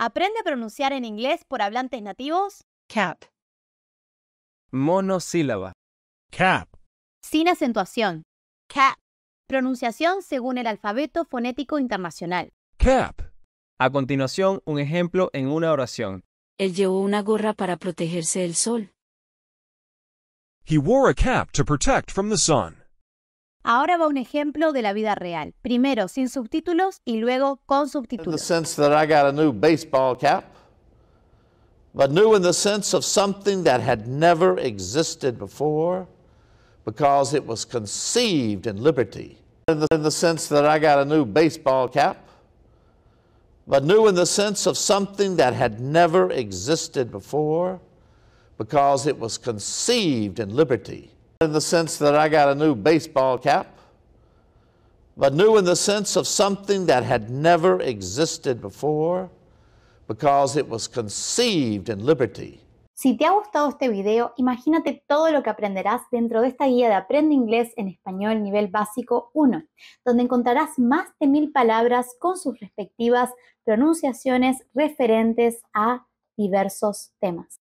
Aprende a pronunciar en inglés por hablantes nativos. Cap. Monosílaba. Cap. Sin acentuación. Cap. Pronunciación según el alfabeto fonético internacional. Cap. A continuación, un ejemplo en una oración. Él llevó una gorra para protegerse del sol. He wore a cap to protect from the sun. Ahora va un ejemplo de la vida real, primero sin subtítulos y luego con subtítulos. In the sense that I got a new baseball cap, but new in the sense of something that had never existed before because it was conceived in liberty. In the, in the sense that I got a new baseball cap, but new in the sense of something that had never existed before because it was conceived in liberty. in the sense that I got a new baseball cap, but new in the sense of something that had never existed before because it was conceived in liberty. Si te ha gustado este video, imagínate todo lo que aprenderás dentro de esta guía de Aprende Inglés en Español Nivel Básico 1, donde encontrarás más de mil palabras con sus respectivas pronunciaciones referentes a diversos temas.